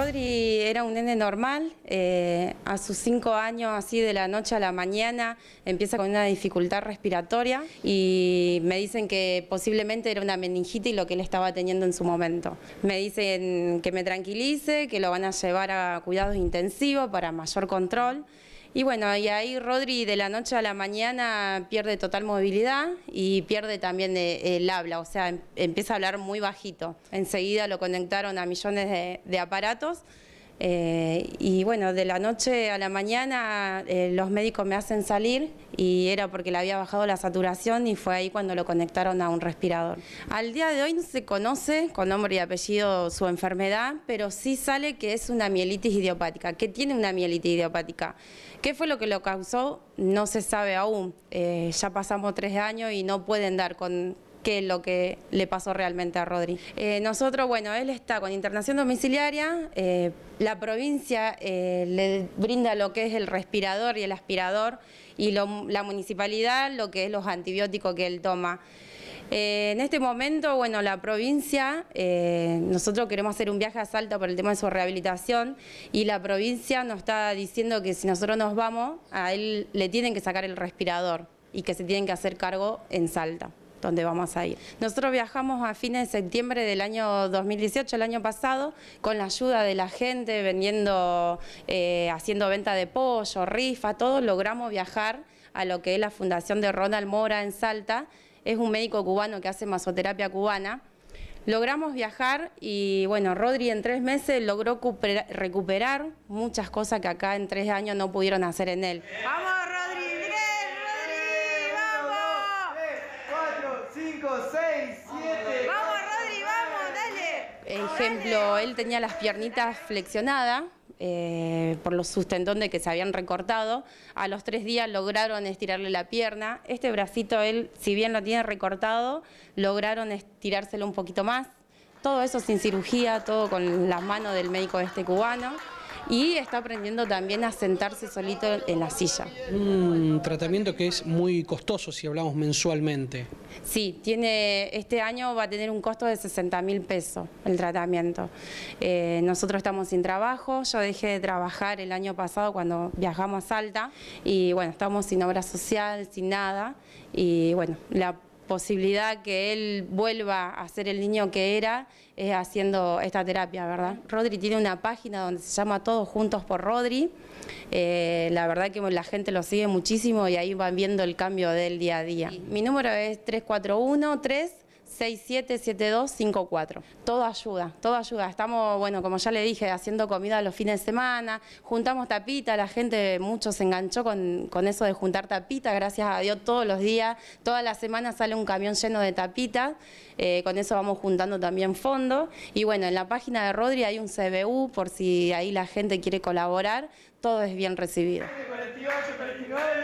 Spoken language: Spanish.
Rodri era un nene normal, eh, a sus cinco años, así de la noche a la mañana, empieza con una dificultad respiratoria y me dicen que posiblemente era una meningitis lo que él estaba teniendo en su momento. Me dicen que me tranquilice, que lo van a llevar a cuidados intensivos para mayor control. Y bueno, y ahí Rodri de la noche a la mañana pierde total movilidad y pierde también eh, el habla, o sea, em, empieza a hablar muy bajito. Enseguida lo conectaron a millones de, de aparatos eh, y bueno, de la noche a la mañana eh, los médicos me hacen salir y era porque le había bajado la saturación y fue ahí cuando lo conectaron a un respirador. Al día de hoy no se conoce con nombre y apellido su enfermedad, pero sí sale que es una mielitis idiopática, ¿Qué tiene una mielitis idiopática. ¿Qué fue lo que lo causó? No se sabe aún. Eh, ya pasamos tres años y no pueden dar con Qué es lo que le pasó realmente a Rodri. Eh, nosotros, bueno, él está con internación domiciliaria, eh, la provincia eh, le brinda lo que es el respirador y el aspirador y la municipalidad lo que es los antibióticos que él toma. en este momento, bueno, la provincia, nosotros queremos hacer un viaje a Salta por el tema de su rehabilitación y la provincia nos está diciendo que si nosotros nos vamos, a él le tienen que sacar el respirador y que se tienen que hacer cargo en Salta donde vamos a ir. Nosotros viajamos a fines de septiembre del año 2018, el año pasado, con la ayuda de la gente, vendiendo, eh, haciendo venta de pollo, rifa, todo, logramos viajar a lo que es la Fundación de Ronald Mora en Salta, es un médico cubano que hace masoterapia cubana. Logramos viajar y bueno, Rodri en tres meses logró recuperar muchas cosas que acá en tres años no pudieron hacer en él. 5, 6, 7. Vamos, Rodri, vamos, dale. Ejemplo, él tenía las piernitas flexionadas. Eh, por los sustentón de que se habían recortado. A los tres días lograron estirarle la pierna. Este bracito, él, si bien lo tiene recortado, lograron estirárselo un poquito más. Todo eso sin cirugía, todo con las manos del médico este cubano y está aprendiendo también a sentarse solito en la silla. Un tratamiento que es muy costoso si hablamos mensualmente. Sí, tiene, este año va a tener un costo de 60 mil pesos el tratamiento. Eh, nosotros estamos sin trabajo, yo dejé de trabajar el año pasado cuando viajamos a Salta y bueno, estamos sin obra social, sin nada y bueno, la posibilidad que él vuelva a ser el niño que era es haciendo esta terapia, ¿verdad? Rodri tiene una página donde se llama Todos Juntos por Rodri. Eh, la verdad que la gente lo sigue muchísimo y ahí van viendo el cambio del día a día. Mi número es 341 3 677254. Todo ayuda, todo ayuda. Estamos, bueno, como ya le dije, haciendo comida los fines de semana, juntamos tapita, la gente mucho se enganchó con, eso de juntar tapita, gracias a Dios todos los días, toda la semana sale un camión lleno de tapita, eh, con eso vamos juntando también fondos. Y bueno, en la página de Rodri hay un CBU por si ahí la gente quiere colaborar, todo es bien recibido. Este